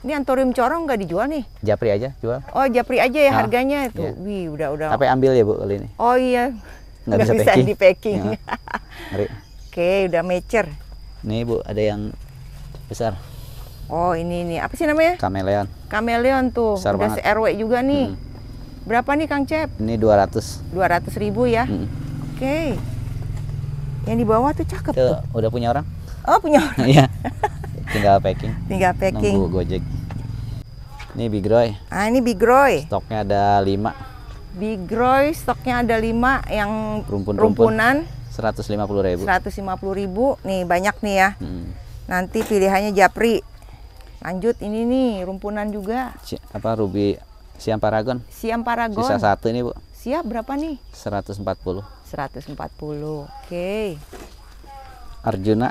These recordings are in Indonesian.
Ini antorium corong nggak dijual nih? Japri aja jual. Oh japri aja ya nah, harganya itu. Iya. Wih udah udah. Tapi ambil ya bu kali ini. Oh iya. Nggak, bisa, bisa packing. di packing. Ya. Oke udah mecer. Nih bu ada yang besar. Oh ini ini apa sih namanya? Kameleon. Kameleon tuh. Besar udah banget. RW juga nih. Hmm. Berapa nih Kang Cep? Ini dua ratus. Dua ratus ribu ya? Hmm. Oke. Okay. Yang di bawah tuh cakep tuh. tuh. Udah punya orang? Oh punya orang. Iya. tinggal packing tinggal packing nunggu gojek ini bigroy ah ini bigroy stoknya ada lima bigroy stoknya ada lima yang rumpun, rumpunan seratus lima puluh ribu seratus lima puluh ribu nih banyak nih ya hmm. nanti pilihannya japri lanjut ini nih rumpunan juga si, apa ruby siam paragon siam paragon sisa satu ini bu siap berapa nih seratus seratus empat puluh, empat puluh, oke okay. Arjuna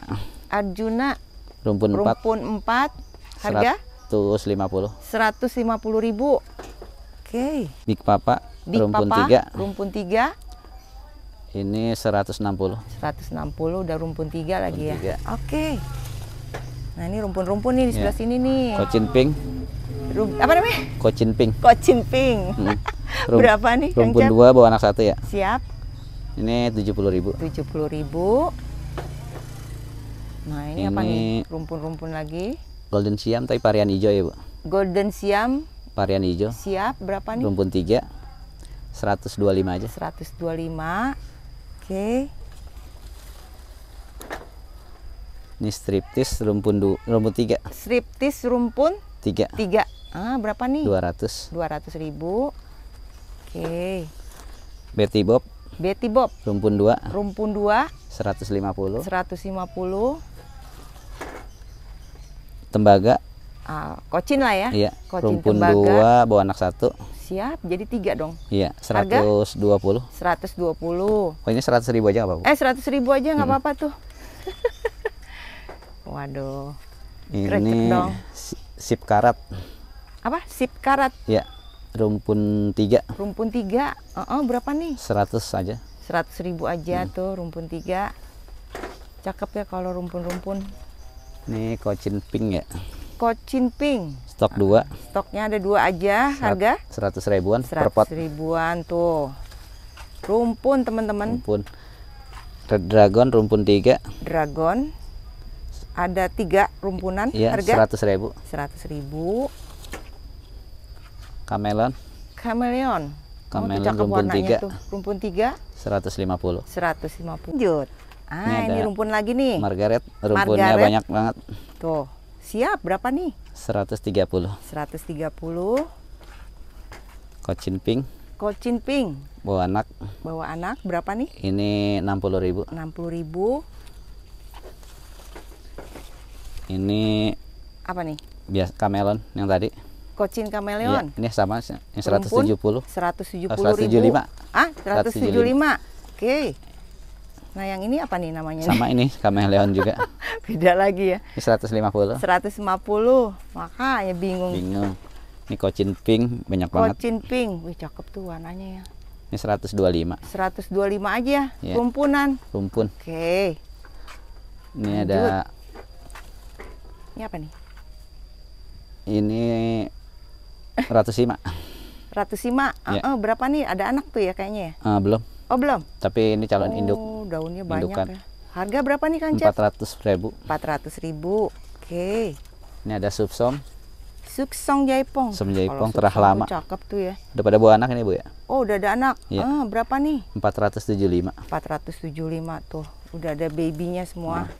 Arjuna rumpun, rumpun 4 4 harga 150 150 ribu Oke okay. Big Papa Big rumpun Papa, 3 rumpun 3 ini 160 160 udah rumpun 3 lagi rumpun ya Oke okay. Nah ini rumpun-rumpun nih di ya. sebelah yeah. sini nih Kocin pink Rum, apa namanya? Kocin pink Kocin pink hmm. Rum, Berapa nih? Rumpun dua bawa anak satu ya Siap Ini 70 ribu 70 ribu Nah ini, ini apa nih? Rumpun-rumpun lagi. Golden Siam tapi varian hijau ya bu. Golden Siam. Varian hijau. Siap berapa nih? Rumpun 3 125 aja. 125. Oke. Okay. Ini striptis rumpun du, rumpun 3. Striptis rumpun 3. 3. Ah, berapa nih? 200. 200 ribu. Oke. Okay. Betty Bob. Betty Bob. Rumpun 2. Rumpun 2. 150. 150 tembaga uh, kocin lah ya iya. kocin rumpun tembaga. dua bawa anak satu siap jadi tiga dong iya seratus dua puluh seratus dua puluh pokoknya seratus ribu aja nggak apa-apa eh seratus ribu aja nggak hmm. apa-apa tuh waduh ini dong. sip karat apa sip karat ya rumpun tiga rumpun tiga oh -uh, berapa nih seratus aja seratus ribu aja hmm. tuh rumpun tiga cakep ya kalau rumpun-rumpun ini kocin pink ya. Kocin pink. Stok dua. Stoknya ada dua aja, harga? Seratus ribuan Seratus per pot. ribuan tuh. Rumpun teman-teman. Rumpun. Red Dragon rumpun tiga. Dragon. Ada tiga rumpunan ya, harga? Seratus ribu. Seratus ribu. Kameleon. Kameleon. Kameleon rumpun tiga. Rumpun tiga. Seratus lima puluh. Seratus lima puluh. Lanjut. Ah, ini, ini rumpun lagi nih. Margaret, rumpunnya Margaret. banyak banget. Tuh. Siap, berapa nih? 130. 130. Kocin pink. Kocin pink. Bawa anak. Bawa anak berapa nih? Ini 60.000. 60.000. Ini apa nih? Bias kamelon yang tadi. Kocin kameleon. Ya, ini sama yang 170. Rumpun, 170. 175. Ah, 175. 175. Oke. Okay. Nah, yang ini apa nih namanya? Sama nih? ini, kameleon juga. Beda lagi ya. Ini 150. 150. Makanya bingung. Bingung. Ini kocin pink banyak kocin banget. Kocin pink. Wih, cakep tuh warnanya ya. Ini 125. 125 aja ya. Iya. Rumpunan. Rumpun. Oke. Okay. Ini Lanjut. ada Ini apa nih? Ini 105. 105. Uh -uh, berapa nih? Ada anak tuh ya kayaknya ya? Uh, belum. Oh belum. Tapi ini calon oh, induk. Daunnya banyak indukan. ya. Harga berapa nih kancah? Empat ratus ribu. Empat ratus ribu. Oke. Okay. Ini ada subsom. Suksong Jaipong. Suksong Jaipong terah lama. cakep tuh ya. Udah pada buah anak ini Bu ya? Oh, udah ada anak. Ya. Ah, berapa nih? puluh lima tuh. Udah ada babynya semua. Nah.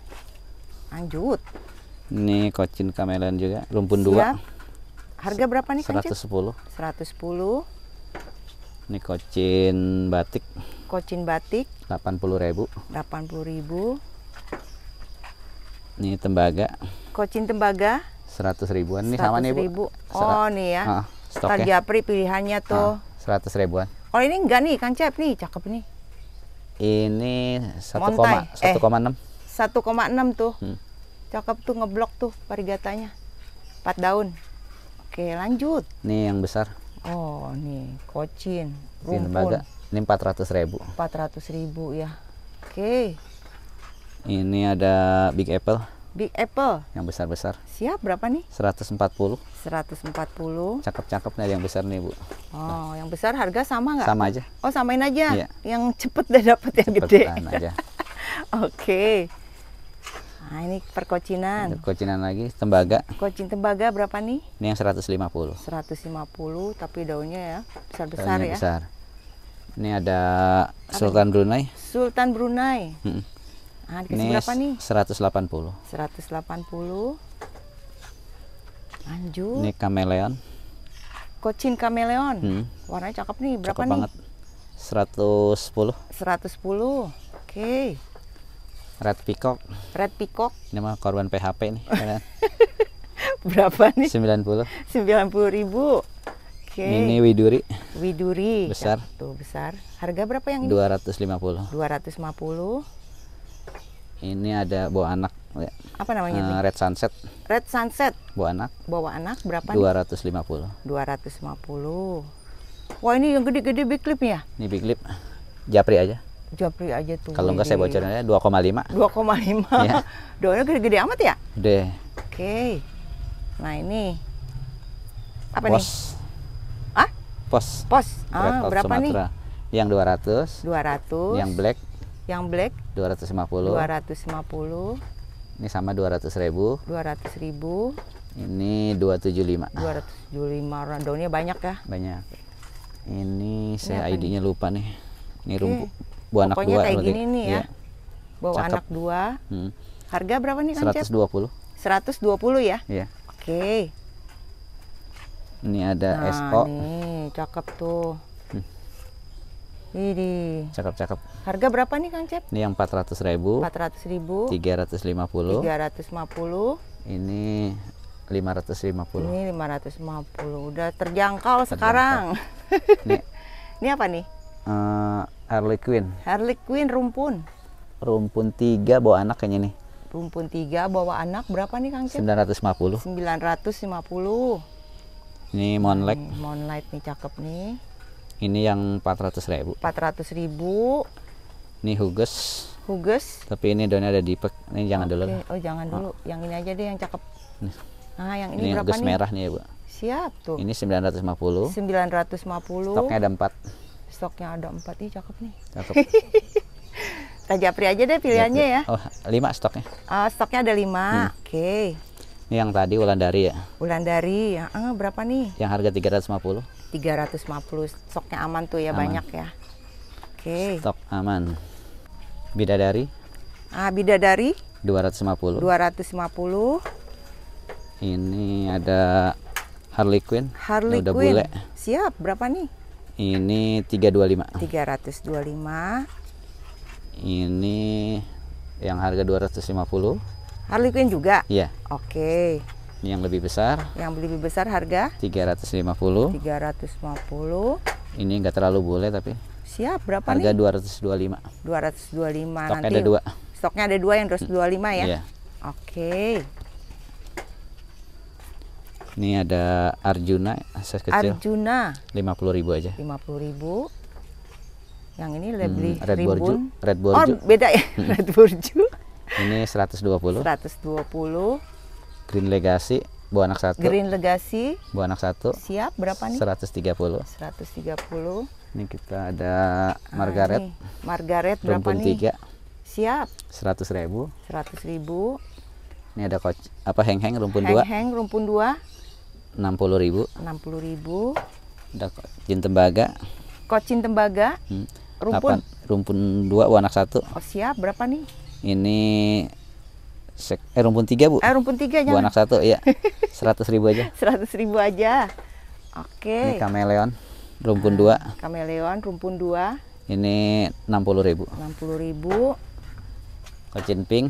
Lanjut. Ini kocin kameleon juga, rumpun dua. Harga berapa nih? Seratus sepuluh. Seratus sepuluh. Ini kocin batik. Kocin batik 80.000. 80.000. Ini tembaga. Kocin tembaga 100 ribuan nih sama nih, Bu. Oh, Serat. nih ya. Ah, Star Japri pilihannya tuh. Ah, 100 ribuan. Oh, ini enggak nih, Kang Cep nih, cakep nih. Ini 1,6. Eh, 1,6 tuh. Hmm. Cakep tuh ngeblok tuh parigatanya. 4 daun. Oke, lanjut. Nih yang besar. Oh, nih kocin, rumpun. Ini 400 ribu. 400 ribu ya. Oke. Okay. Ini ada Big Apple. Big Apple. Yang besar-besar. Siap berapa nih? 140. 140. Cakep-cakep nih yang besar nih, Bu. Oh, yang besar harga sama nggak? Sama aja. Oh, samain aja. Iya. Yang cepet udah dapet yang gede. aja. Oke. okay. Nah, ini perkocinan. Perkocinan lagi, tembaga. Kocin tembaga berapa nih? Ini yang 150. 150, tapi daunnya ya besar-besar ya. Besar. Ini ada Apa? Sultan Brunei. Sultan Brunei. Hmm. Nah, ini berapa nih? 180. 180. Lanjut. Ini kameleon. Kocin kameleon. Hmm. Warnanya cakep nih, berapa cakep nih? banget. 110. 110. Oke. Okay. Red peacock. Red peacock. Ini mah korban PHP nih. berapa nih? 90. 90 ribu. Oke. Okay. Ini widuri. Widuri. Besar. Ya, tuh besar. Harga berapa yang ini? 250. 250. Ini ada bawa anak. Ya. Apa namanya? Uh, Red Sunset. Red Sunset. Bawa anak. Bawa anak berapa? 250. Nih? 250. Wah, ini yang gede-gede big clip ya? Ini big clip. Japri aja. Japri aja tuh. Kalau enggak saya bocorin aja 2,5. 2,5. Ya. Doanya gede-gede amat ya? Gede. Oke. Okay. Nah, ini apa Was. nih? pos. Pos. Ah, berapa Sumatera. nih? Yang 200. 200. Yang black. Yang black. 250. 250. Ini sama 200 ribu. 200 ribu. Ini 275. 275 Daunnya banyak ya? Banyak. Ini saya ID-nya lupa nih. Ini okay. rumput. buah anak dua. kayak gini nih ya. ya. Bawa Cakep. anak dua. Hmm. Harga berapa nih kan 120. 120 ya? Iya. Oke. Okay. Ini ada nah, SO. Nih. Nih, cakep tuh. Hmm. Ini. Cakep, cakep. Harga berapa nih Kang Cep? Ini yang 400 ribu. 400 ribu. 350. 350. Ini 550. Ini 550. Udah terjangkau, terjangkau. sekarang. Nih. ini apa nih? Uh, Harley Quinn. Harley Quinn rumpun. Rumpun tiga bawa anak kayaknya nih. Rumpun tiga bawa anak berapa nih Kang Cep? 950. 950. Ini Moonlight. Hmm, ini Moonlight nih cakep nih. Ini yang 400 ribu. 400 ribu. Ini hugus. Hugus. Tapi ini daunnya ada dipek. Ini jangan okay. dulu. Oh jangan oh. dulu. Yang ini aja deh yang cakep. Nah yang ini, ini berapa nih? merah nih ya bu. Siap tuh. Ini 950. 950. Stoknya ada 4. Stoknya ada 4. nih cakep nih. Cakep. Tajapri aja deh pilihannya ya. Oh, 5 stoknya. Uh, stoknya ada 5. Hmm. Oke. Okay. Ini yang tadi Ulandari ya? Ulandari, ya. Ah, berapa nih? Yang harga 350. 350. Stoknya aman tuh ya, aman. banyak ya. Oke. Okay. Stok aman. Bidadari? Ah, bidadari 250. 250. Ini ada Harley Quinn. Harley udah Quinn. Bule. Siap, berapa nih? Ini 325. 325. Ini yang harga 250. Harley Quinn juga? Iya. Oke. Okay. Ini yang lebih besar. Yang lebih besar harga? 350. 350. Ini enggak terlalu boleh tapi. Siap, berapa harga nih? Harga 225. 225 Stoknya nanti. ada dua. Stoknya ada dua yang 225 ya? Iya. Oke. Okay. Ini ada Arjuna size kecil. Arjuna. 50 ribu aja. 50 ribu. Yang ini hmm, lebih hmm, Red Borju. Red Borju. Oh, beda ya. Hmm. Red Borju. Ini 120. 120. Green Legacy buah anak satu. Green Legacy buah anak satu. Siap berapa nih? 130. 130. Ini kita ada nah, Margaret. Ah, ini. Margaret berapa Rumpun nih? 3. Siap. 100 ribu. 100 ribu. Ini ada coach apa heng-heng rumpun dua. Heng-heng rumpun dua. 60 ribu. 60 ribu. Ada cincin tembaga. Kocin tembaga. Hmm. Rumpun. 8, rumpun dua, anak satu. Oh siap berapa nih? ini sek, eh rumpun tiga bu eh rumpun tiga bu anak satu ya seratus ribu aja seratus ribu aja oke ini kameleon rumpun dua ah, kameleon rumpun dua ini enam puluh ribu enam puluh ribu kucing pink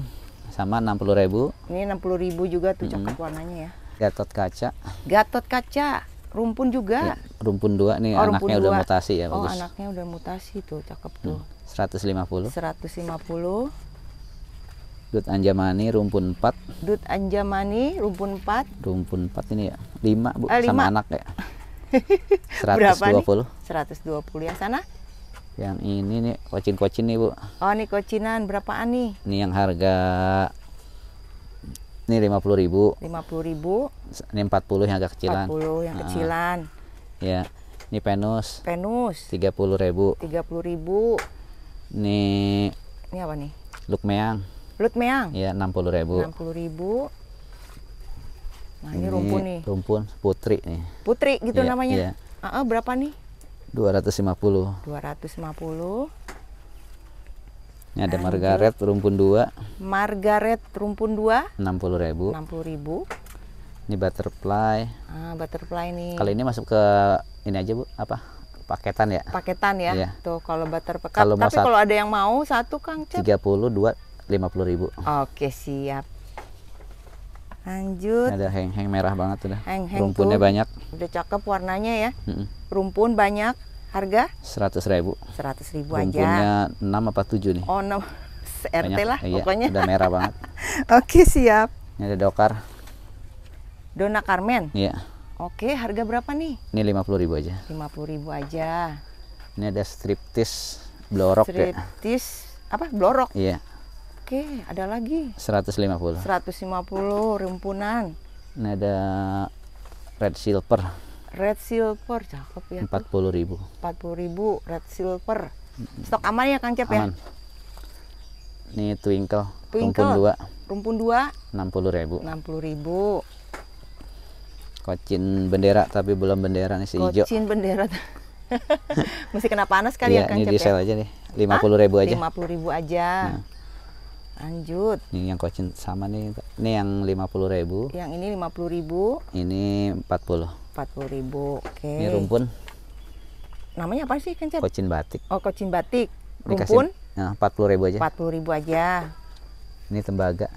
sama enam puluh ribu ini enam puluh ribu juga tuh cakep -hmm. warnanya ya gatot kaca gatot kaca rumpun juga. Ya, rumpun dua nih oh, anaknya dua. udah mutasi ya, oh, bagus. Oh, anaknya udah mutasi tuh, cakep tuh. Hmm, seratus lima puluh. Seratus lima puluh. Dut Anjamani rumpun 4. Dut Anjamani rumpun 4. Rumpun 4 ini ya. 5 Bu eh, 5. sama anak ya. 120. Berapa nih? 120 ya sana. Yang ini nih kocin-kocin nih Bu. Oh ini kocinan berapaan nih? Ini yang harga ini 50.000. ribu. 50 ribu. Ini 40 yang agak kecilan. 40 yang ah. kecilan. Uh, Ya. Ini penus. Penus. 30.000. 30.000. 30 Ini. Ini apa nih? Lukmeang. Belut meang? Iya, 60 ribu. 60 ribu. Nah, ini, ini rumpun nih. Rumpun putri nih. Putri gitu ya, namanya. Iya. Uh -uh, berapa nih? 250. 250. Ini ada Margaret rumpun 2. Margaret rumpun 2. 60 ribu. 60 ribu. Ini butterfly. Ah, butterfly nih. Kalau ini masuk ke ini aja, Bu. Apa? Paketan ya? Paketan ya. Iya. Tuh kalau butterfly. Kalau Tapi kalau ada yang mau satu Kang Tiga puluh dua. 50000 Oke siap lanjut ada heng-heng merah banget udah heng -heng rumpunnya tuh, banyak udah cakep warnanya ya mm rumpun banyak harga seratus ribu seratus ribu aja rumpunnya 6 apa 7 nih oh 6 RT lah iya, pokoknya udah merah banget oke siap ini ada dokar dona Carmen iya oke harga berapa nih ini puluh ribu aja puluh ribu aja ini ada striptis blorok ya. striptis apa blorok iya Oke, ada lagi. 150. 150 rimpunan. Ini ada red silver. Red silver cakep ya. 40 ribu. 40 ribu red silver. Stok aman ya Kang Cep ya? aman. ya? Ini twinkle, twinkle. rumpun 2. Rumpun 2. 60 ribu. 60 ribu. Kocin bendera tapi belum bendera nih si Kocin hijau. Kocin bendera. Mesti kena panas kali ya, ya Kang Cep ya? Ini di sel aja nih. 50 ribu aja. 50 ribu aja. Nah. Lanjut. Ini yang kocin sama nih. Ini yang 50.000. Yang ini 50.000. Ini 40. 40.000. Oke. Okay. Ini rumpun. Namanya apa sih, Kencet? Kocin batik. Oh, kocin batik. Rumpun? Dikasih, nah, 40.000 aja. 40.000 aja. Ini tembaga.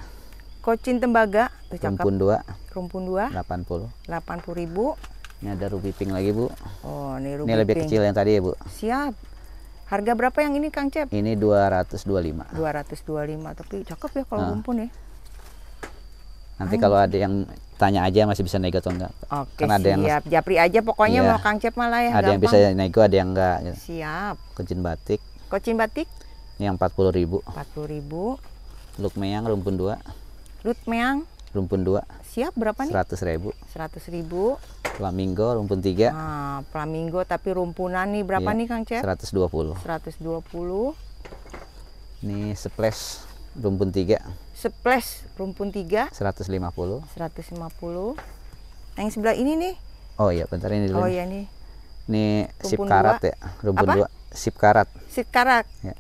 Kocin tembaga. Tuh, Rumpun 2. Rumpun 2. 80. 80.000. Ini ada ruby pink lagi, Bu. Oh, ini ruby Ini lebih pink. kecil yang tadi ya, Bu. Siap. Harga berapa yang ini Kang Cep? Ini 225. 225, tapi cakep ya kalau nah. ya. Nanti ah. kalau ada yang tanya aja masih bisa nego atau enggak. Oke, kan ada siap. Yang, Japri aja pokoknya iya. mau Kang Cep malah ya. Ada gampang. yang bisa nego, ada yang enggak. Gitu. Siap. Kocin batik. Kocin batik? Ini yang 40 ribu. 40 ribu. Luk meang, rumpun dua. Lut meyang rumpun dua siap berapa nih seratus ribu seratus ribu flamingo rumpun tiga nah, flamingo tapi rumpunan nih berapa iya, nih kang cep seratus dua puluh seratus dua puluh ini splash rumpun tiga splash rumpun tiga seratus lima puluh seratus lima puluh yang sebelah ini nih oh iya bentar ini dulu oh iya nih ini sip karat dua. ya rumpun Apa? dua sip karat sip karat ya.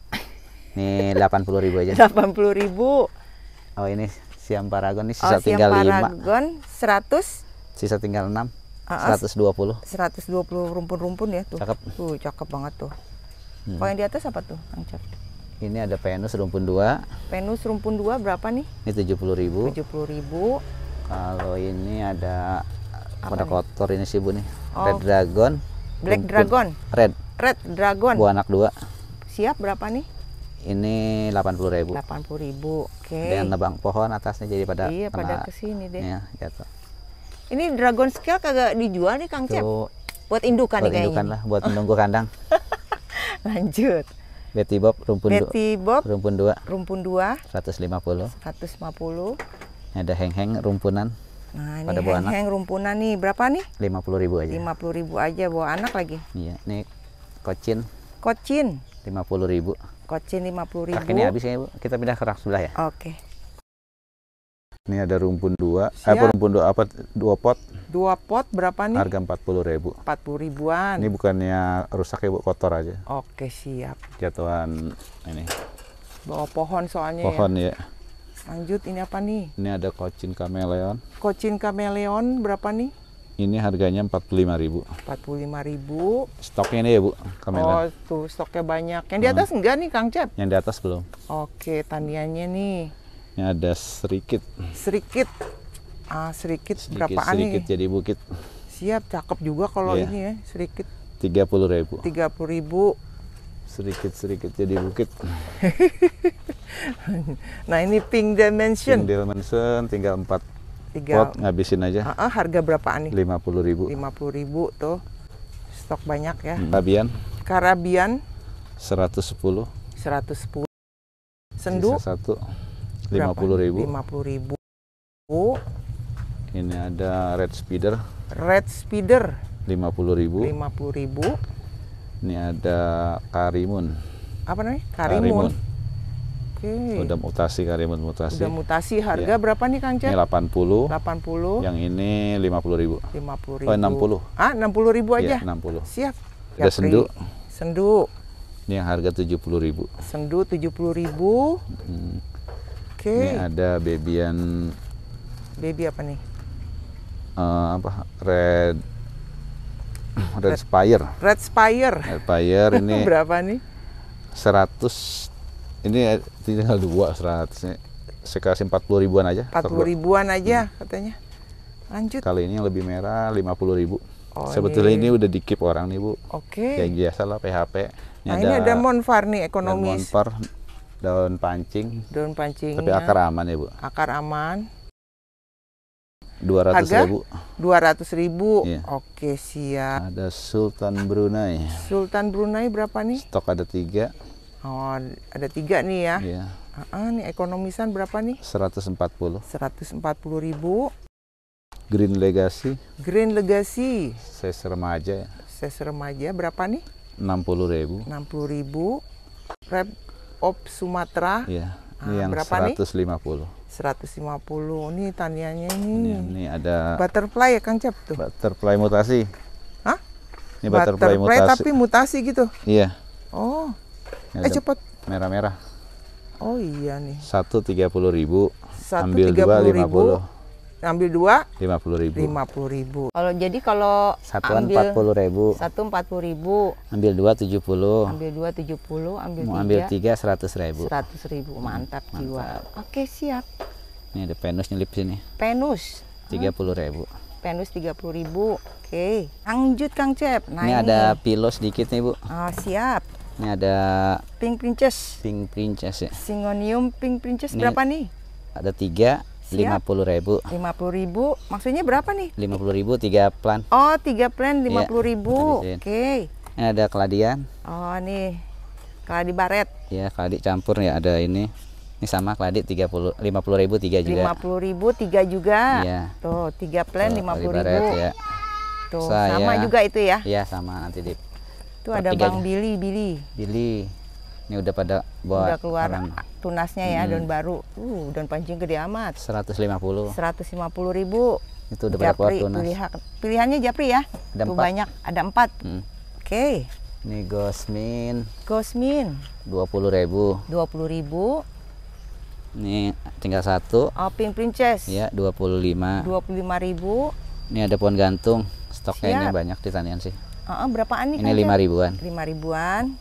ini delapan puluh ribu aja delapan puluh ribu oh ini Siam Paragon ini oh, sisa oh, Siam tinggal Paragon 100 sisa tinggal 6 uh, -uh, 120 120 rumpun-rumpun ya tuh cakep tuh cakep banget tuh hmm. kalau yang di atas apa tuh Angcap. ini ada penus rumpun 2 penus rumpun 2 berapa nih ini 70.000. ribu 70 kalau ini ada pada kotor ini sih bu nih oh. red dragon black rumpun. dragon red red dragon buah anak 2. siap berapa nih ini puluh ribu puluh ribu oke okay. dan nebang pohon atasnya jadi pada iya kena, pada kesini deh ya, jatuh gitu. ini dragon scale kagak dijual nih Kang Cep buat indukan buat nih kayaknya indukan lah buat menunggu kandang lanjut Betty Bob rumpun Betty Bob rumpun 2 rumpun 2 150 150 ada heng-heng rumpunan Nah, ini heng, -heng rumpunan nih berapa nih? Lima puluh ribu aja. Lima puluh ribu aja bawa anak lagi. Iya, nih kocin. Kocin lima puluh ribu kocin lima puluh ribu rak ini habis ya bu kita pindah ke rak sebelah ya oke okay. ini ada rumpun dua eh, Siap. eh rumpun dua apa dua pot dua pot berapa nih harga empat puluh ribu empat puluh ribuan ini bukannya rusak ya bu kotor aja oke siap jatuhan ini bawa pohon soalnya ya. pohon ya, ya. lanjut ini apa nih ini ada kocin kameleon kocin kameleon berapa nih ini harganya 45.000. 45.000. Stoknya ini ya, Bu, kamera. Oh, tuh stoknya banyak. Yang di atas hmm. enggak nih, Kang Cep? Yang di atas belum. Oke, tandiannya nih. Ini ada serikit. Serikit, Ah, sedikit, sedikit berapaan nih? Serikit jadi bukit. Siap, cakep juga kalau yeah. ini ya, Tiga 30.000. 30.000 sedikit-sedikit jadi bukit. nah ini pink dimension. Pink dimension tinggal 4 tiga Pot, ngabisin aja. Uh, uh, harga berapa nih? Lima puluh ribu. Lima puluh ribu tuh stok banyak ya. Karabian. Hmm. Karabian. Seratus sepuluh. Seratus sepuluh. Sendu. satu. Lima puluh ribu. Lima puluh ribu. Ini ada red speeder. Red speeder. Lima puluh ribu. Lima puluh ribu. Ini ada karimun. Apa namanya? Karimun. karimun. Okay. Udah mutasi karimun mutasi. Udah mutasi harga ya. berapa nih Kang Cep? Ini 80. 80. Yang ini 50 ribu. 50 ribu. Oh 60. Ah 60 ribu iya, aja? Ya, 60. Siap. Ada ya, sendu. Sendu. Ini yang harga 70 ribu. Sendu 70 ribu. Hmm. Oke. Okay. Ini ada babyan Baby apa nih? Uh, apa? Red Red, Red Spire. Red Spire. Red Spire ini berapa nih? 100 ini ya, tinggal dua seratusnya saya kasih empat puluh ribuan aja empat puluh ribuan aja hmm. katanya lanjut kali ini yang lebih merah lima puluh ribu Oh, Sebetulnya ini. Iya. ini udah dikip orang nih bu. Oke. Okay. Ya, yang biasa lah PHP. Ini nah ada, ini ada monfar nih ekonomis. Monfar, daun pancing. Daun pancing. Tapi akar aman ya bu. Akar aman. Dua ratus ribu. Dua ratus ribu. Iya. Oke siap. Ada Sultan Brunei. Sultan Brunei berapa nih? Stok ada tiga. Oh, ada tiga nih ya. Iya. Uh -uh, nih ekonomisan berapa nih? 140. 140 ribu. Green Legacy. Green Legacy. Ses remaja ya. Ses remaja berapa nih? 60 ribu. 60 ribu. Rep op Sumatera. Iya. Ah, ini ah, yang berapa 150. Nih? 150. Ini taniannya ini. Ini, ini ada butterfly ya Kang Cep tuh. Butterfly mutasi. Hah? Ini butterfly, butterfly mutasi. tapi mutasi gitu. Iya. Oh eh cepet. Merah-merah. Oh iya nih. Satu tiga puluh ribu. Satu ambil dua lima puluh. Ambil dua. Lima puluh ribu. Lima puluh ribu. Kalau jadi kalau satuan empat puluh ribu. Satu empat puluh ribu. Ambil dua tujuh puluh. Ambil dua tujuh puluh. Ambil tiga. Ambil tiga seratus ribu. Seratus ribu mantap, mantap jiwa. Oke siap. Ini ada penus nyelip sini. Penus. Tiga puluh ribu. Penus tiga puluh ribu. Oke. Lanjut Kang Cep. Nah, ini, ada pilo sedikit nih bu. Oh siap. Ini ada pink princess. Pink princess ya. Singonium pink princess ini berapa nih? Ada tiga. Lima puluh ribu. Lima puluh ribu. Maksudnya berapa nih? Lima puluh ribu tiga plan. Oh tiga plan iya, lima puluh ribu. Oke. Okay. Ini ada keladian. Oh nih keladi baret. Ya keladi campur ya ada ini. Ini sama keladi tiga puluh lima puluh ribu tiga juga. Lima puluh ribu tiga juga. Iya. Tuh tiga plan lima puluh ribu. Ya. Tuh Saya, sama juga itu ya. Iya sama nanti di itu ada Bang Billy, Billy. Billy. Ini udah pada buat udah keluar orang. tunasnya ya hmm. daun baru. Uh, daun pancing gede amat. 150. 150 ribu. Itu udah pada keluar tunas. Pilihan, pilihannya Japri ya. Ada empat. banyak, ada empat. Hmm. Oke. Okay. Ini gosmin. Gosmin. 20 ribu. 20 ribu. Ini tinggal satu. Oh, pink princess. Ya, 25. 25 ribu. Ini ada pohon gantung. Stoknya ini banyak di tanian sih. Uh, berapaan nih? Ini lima ribuan. Lima ribuan.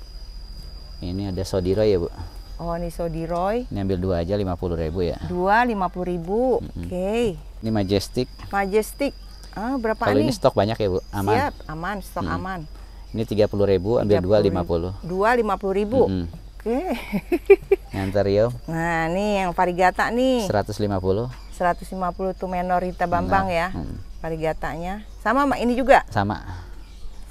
Ini ada sodiroy ya bu. Oh ini sodiroy. Ini ambil dua aja lima puluh ribu ya. Dua lima puluh ribu. Mm -hmm. Oke. Okay. Ini majestic. Majestic. Ah, berapa Kalau ini stok banyak ya bu. Aman. Siap, aman, stok hmm. aman. Ini tiga puluh ribu, ambil dua lima puluh. Dua lima puluh ribu. Mm -hmm. Oke. Okay. Nah, yang Rio. Nah, ini yang varigata nih. seratus seratus lima puluh lima puluh tuh menor Rita Bambang nah, ya. Hmm. Varigatanya. Sama ini juga? Sama.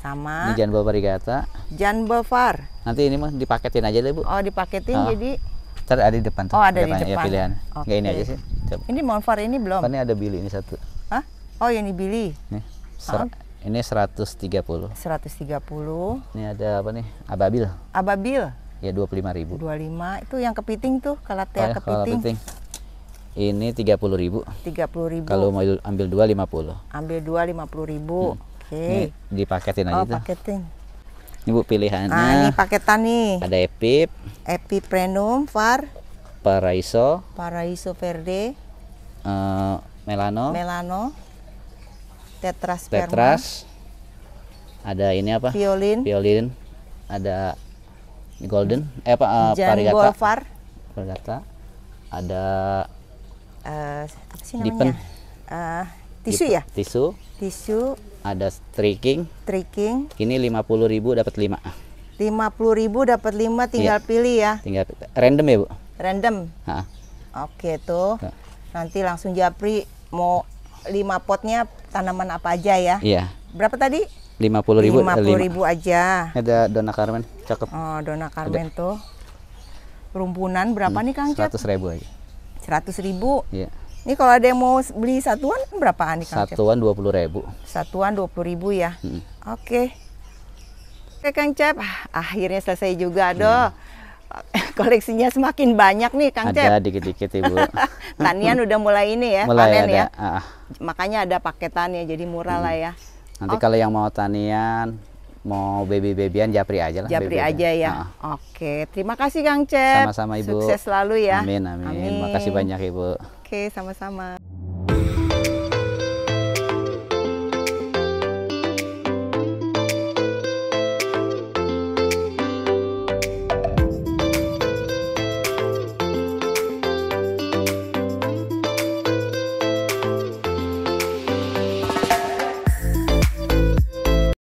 Sama. Ini Janba Varigata. jan Var. Nanti ini mah dipaketin aja deh, Bu. Oh, dipaketin oh. jadi Ntar ada di depan. Tuh. Oh, ada depan. di depan. Ya, pilihan. Okay. Nggak ini aja sih. Coba. Ini monfar ini belum. Ini ada Billy ini satu. ah Oh, ini Billy. Nih. Ser oh. Ini 130. 130. Ini ada apa nih? Ababil. Ababil. Ya 25 ribu. 25 itu yang kepiting tuh oh, ya, kalau teh oh, kepiting. kepiting. Ini 30 ribu. 30 ribu. Kalau mau ambil dua 50. Ambil dua 50 ribu. Hmm. Okay. dipaketin aja oh, tuh. paketin. Ini Bu pilihannya. Nah, ini paketan nih. Ada Epip, Epiprenum, Var, Paraiso, Paraiso verde, uh, Melano, Melano, Tetras, Tetras. Ada ini apa? Violin. Violin. Ada Golden, eh apa? Uh, Parigata. Golfar. Parigata. Ada uh, apa sih namanya? Dipen. Uh, tisu Dipen. ya? Tisu. Tisu ada streaking. Streaking. Ini 50.000 dapat 5. 50.000 dapat 5 iya. tinggal iya. pilih ya. Tinggal random ya, Bu? Random. Ha. Oke tuh. tuh. Nanti langsung Japri mau 5 potnya tanaman apa aja ya? Iya. Berapa tadi? 50.000. Ribu, 50 eh, ribu aja. Ada Dona Carmen, cakep. Oh, Dona Carmen ada. tuh. Rumpunan berapa hmm, nih Kang 100.000 aja. 100.000? Iya. Ini kalau ada yang mau beli satuan berapaan nih Kang Satuan dua puluh ribu. Satuan dua puluh ribu ya. Hmm. Oke. Oke Kang Cep, ah, akhirnya selesai juga doh. Hmm. Koleksinya semakin banyak nih Kang ada Cep. Ada dikit-dikit Ibu. Tanian udah mulai ini ya, mulai panen ada, ya. Ah. Makanya ada paketannya jadi murah hmm. lah ya. Nanti okay. kalau yang mau tanian mau baby-babyan japri aja lah. Japri aja ya. Nah. Oke, terima kasih Kang Cep. Sama-sama Ibu. Sukses selalu ya. Amin, amin. terima kasih banyak Ibu. Oke, sama-sama.